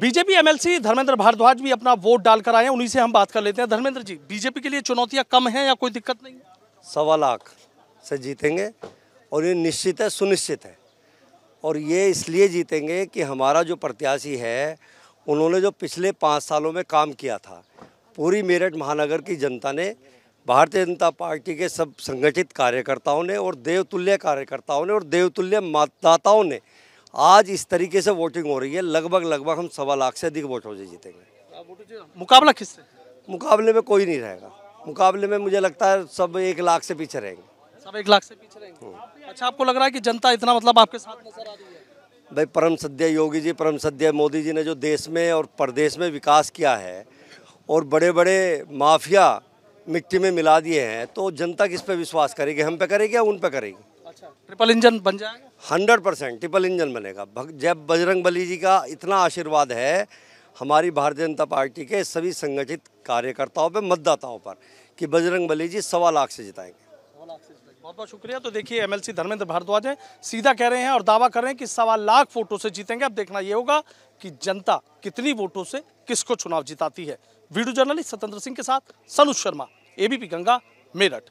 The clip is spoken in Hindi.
बीजेपी एमएलसी धर्मेंद्र भारद्वाज भी अपना वोट डालकर आए हैं उन्हीं से हम बात कर लेते हैं धर्मेंद्र जी बीजेपी के लिए चुनौतियां कम हैं या कोई दिक्कत नहीं सवा लाख से जीतेंगे और ये निश्चित है सुनिश्चित है और ये इसलिए जीतेंगे कि हमारा जो प्रत्याशी है उन्होंने जो पिछले पाँच सालों में काम किया था पूरी मेरठ महानगर की जनता ने भारतीय जनता पार्टी के सब संगठित कार्यकर्ताओं ने और देवतुल्य कार्यकर्ताओं ने और देवतुल्य मतदाताओं ने आज इस तरीके से वोटिंग हो रही है लगभग लगभग हम सवा लाख से अधिक वोटों से जीतेंगे मुकाबला किससे मुकाबले में कोई नहीं रहेगा मुकाबले में मुझे लगता है सब एक लाख से पीछे रहेंगे सब एक लाख से पीछे रहेंगे अच्छा आपको लग रहा है कि जनता इतना मतलब आपके साथ नजर आ रही है भाई परम सद्य योगी जी परम सद्य मोदी जी ने जो देश में और प्रदेश में विकास किया है और बड़े बड़े माफिया मिट्टी में मिला दिए हैं तो जनता किस पे विश्वास करेगी हम पे करेगी या उन पे करेगी ट्रिपल अच्छा। इंजन बन जाएगा हंड्रेड परसेंट ट्रिपल इंजन बनेगा जब बजरंग बली जी का इतना आशीर्वाद है हमारी भारतीय जनता पार्टी के सभी संगठित कार्यकर्ताओं पर मतदाताओं पर कि बजरंग बली जी सवा लाख से जिताएंगे बहुत बहुत शुक्रिया तो देखिए एमएलसी धर्मेंद्र भारद्वाज हैं सीधा कह रहे हैं और दावा कर रहे हैं कि सवा लाख वोटों से जीतेंगे अब देखना ये होगा कि जनता कितनी वोटों से किसको चुनाव जिताती है वीडियो जर्नलिस्ट सतेंद्र सिंह के साथ सनुज शर्मा एबीपी गंगा मेरठ